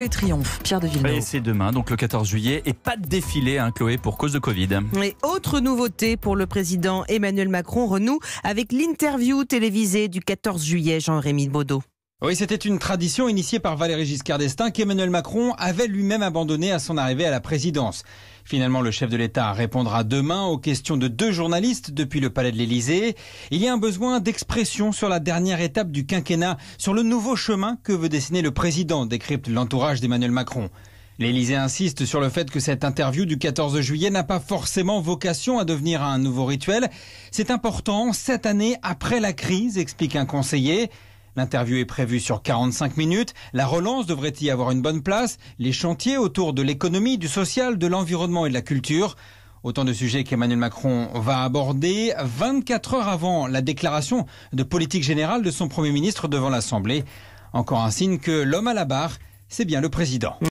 Et triomphe, Pierre de Villeneuve. c'est demain, donc le 14 juillet, et pas de défilé, hein, Chloé, pour cause de Covid. Et autre nouveauté pour le président Emmanuel Macron renoue avec l'interview télévisée du 14 juillet, Jean-Rémy Baudot. Oui, c'était une tradition initiée par Valéry Giscard d'Estaing qu'Emmanuel Macron avait lui-même abandonnée à son arrivée à la présidence. Finalement, le chef de l'État répondra demain aux questions de deux journalistes depuis le Palais de l'Élysée. Il y a un besoin d'expression sur la dernière étape du quinquennat, sur le nouveau chemin que veut dessiner le président, décrypte l'entourage d'Emmanuel Macron. L'Élysée insiste sur le fait que cette interview du 14 juillet n'a pas forcément vocation à devenir un nouveau rituel. C'est important, cette année après la crise, explique un conseiller. L'interview est prévue sur 45 minutes. La relance devrait y avoir une bonne place. Les chantiers autour de l'économie, du social, de l'environnement et de la culture. Autant de sujets qu'Emmanuel Macron va aborder 24 heures avant la déclaration de politique générale de son Premier ministre devant l'Assemblée. Encore un signe que l'homme à la barre, c'est bien le président.